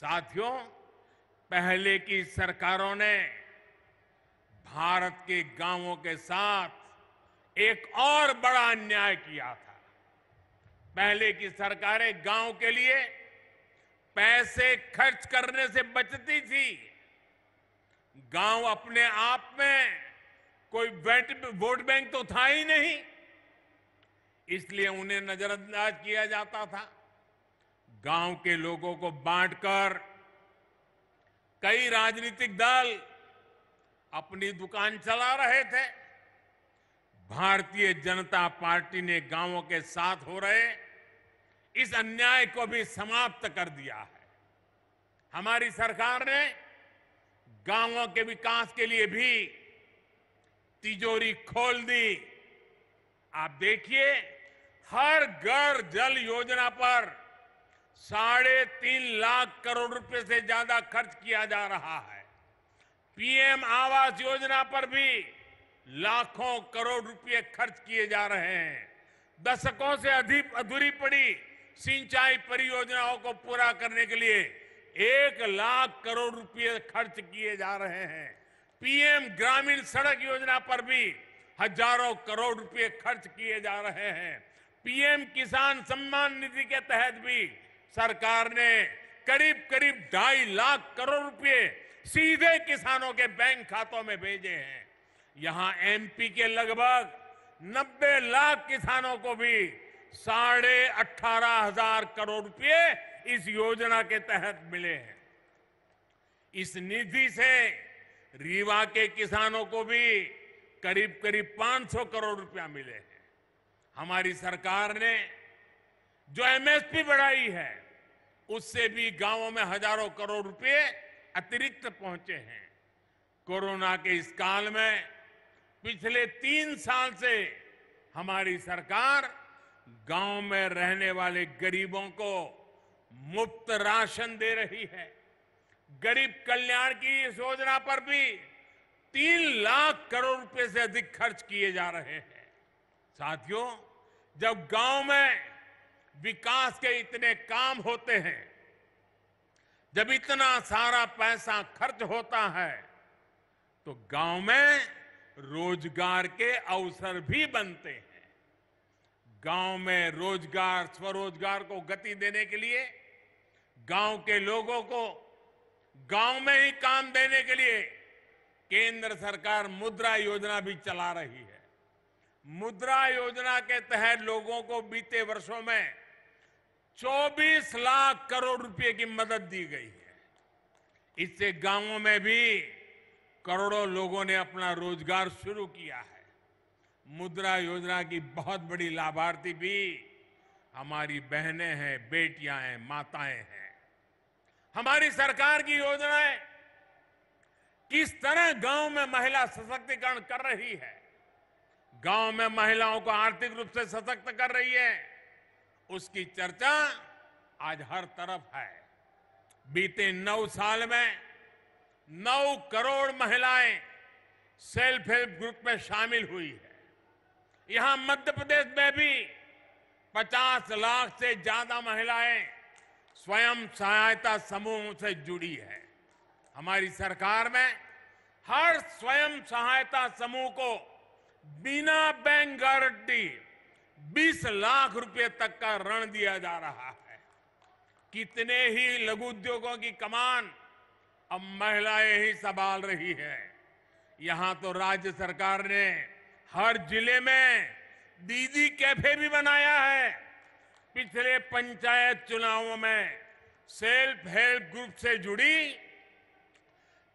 साथियों पहले की सरकारों ने भारत के गांवों के साथ एक और बड़ा अन्याय किया था पहले की सरकारें गांव के लिए पैसे खर्च करने से बचती थी गांव अपने आप में कोई वोट बैंक तो था ही नहीं इसलिए उन्हें नजरअंदाज किया जाता था गांव के लोगों को बांटकर कई राजनीतिक दल अपनी दुकान चला रहे थे भारतीय जनता पार्टी ने गांवों के साथ हो रहे इस अन्याय को भी समाप्त कर दिया है हमारी सरकार ने गांवों के विकास के लिए भी तिजोरी खोल दी आप देखिए हर घर जल योजना पर साढ़े तीन लाख करोड़ रुपए से ज्यादा खर्च किया जा रहा है पीएम आवास योजना पर भी लाखों करोड़ रुपए खर्च किए जा रहे हैं दशकों से अधिक अधूरी पड़ी सिंचाई परियोजनाओं को पूरा करने के लिए एक लाख करोड़ रुपए खर्च किए जा रहे हैं पीएम ग्रामीण सड़क योजना पर भी हजारों करोड़ रुपए खर्च किए जा रहे हैं पीएम किसान सम्मान निधि के तहत भी सरकार ने करीब करीब ढाई लाख करोड़ रुपए सीधे किसानों के बैंक खातों में भेजे हैं यहां एमपी के लगभग 90 लाख किसानों को भी साढ़े अठारह हजार करोड़ रुपए इस योजना के तहत मिले हैं इस निधि से रीवा के किसानों को भी करीब करीब 500 करोड़ रुपया मिले हैं हमारी सरकार ने जो एमएसपी बढ़ाई है उससे भी गांवों में हजारों करोड़ रुपए अतिरिक्त पहुंचे हैं कोरोना के इस काल में पिछले तीन साल से हमारी सरकार गांव में रहने वाले गरीबों को मुफ्त राशन दे रही है गरीब कल्याण की इस योजना पर भी तीन लाख करोड़ रुपए से अधिक खर्च किए जा रहे हैं साथियों जब गांव में विकास के इतने काम होते हैं जब इतना सारा पैसा खर्च होता है तो गांव में रोजगार के अवसर भी बनते हैं गांव में रोजगार स्वरोजगार को गति देने के लिए गांव के लोगों को गांव में ही काम देने के लिए केंद्र सरकार मुद्रा योजना भी चला रही है मुद्रा योजना के तहत लोगों को बीते वर्षों में 24 लाख करोड़ रुपए की मदद दी गई है इससे गांवों में भी करोड़ों लोगों ने अपना रोजगार शुरू किया है मुद्रा योजना की बहुत बड़ी लाभार्थी भी हमारी बहनें हैं बेटियां हैं माताएं हैं हमारी सरकार की योजनाएं किस तरह गांव में महिला सशक्तिकरण कर रही है गांव में महिलाओं को आर्थिक रूप से सशक्त कर रही है उसकी चर्चा आज हर तरफ है बीते नौ साल में नौ करोड़ महिलाएं सेल्फ हेल्प ग्रुप में शामिल हुई है यहां मध्य प्रदेश में भी 50 लाख से ज्यादा महिलाएं स्वयं सहायता समूहों से जुड़ी है हमारी सरकार में हर स्वयं सहायता समूह को बिना बैंक गारंटी 20 लाख रुपए तक का ऋण दिया जा रहा है कितने ही लघु उद्योगों की कमान अब महिलाएं ही संभाल रही है यहां तो राज्य सरकार ने हर जिले में दीदी कैफे भी बनाया है पिछले पंचायत चुनावों में सेल्फ हेल्प ग्रुप से जुड़ी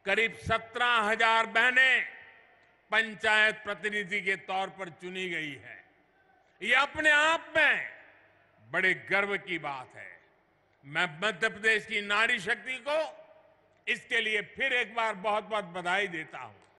करीब सत्रह हजार बहने पंचायत प्रतिनिधि के तौर पर चुनी गई है ये अपने आप में बड़े गर्व की बात है मैं मध्य प्रदेश की नारी शक्ति को इसके लिए फिर एक बार बहुत बहुत बधाई देता हूं